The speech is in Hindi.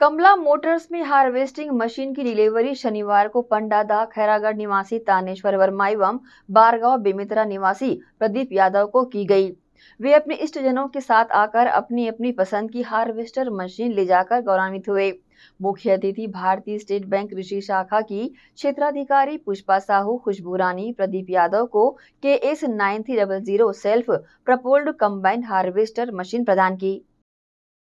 कमला मोटर्स में हार्वेस्टिंग मशीन की डिलीवरी शनिवार को पंडादा खैरागढ़ निवासी तानेश्वर वर्मा एवं बारगांव बेमित्रा निवासी प्रदीप यादव को की गई वे अपने इष्टजनों के साथ आकर अपनी अपनी पसंद की हार्वेस्टर मशीन ले जाकर गौरवान्वित हुए मुख्य अतिथि भारतीय स्टेट बैंक कृषि शाखा की क्षेत्राधिकारी पुष्पा साहू खुशबू रानी प्रदीप यादव को K S nine three double zero self propelled combined harvester machine प्रदान की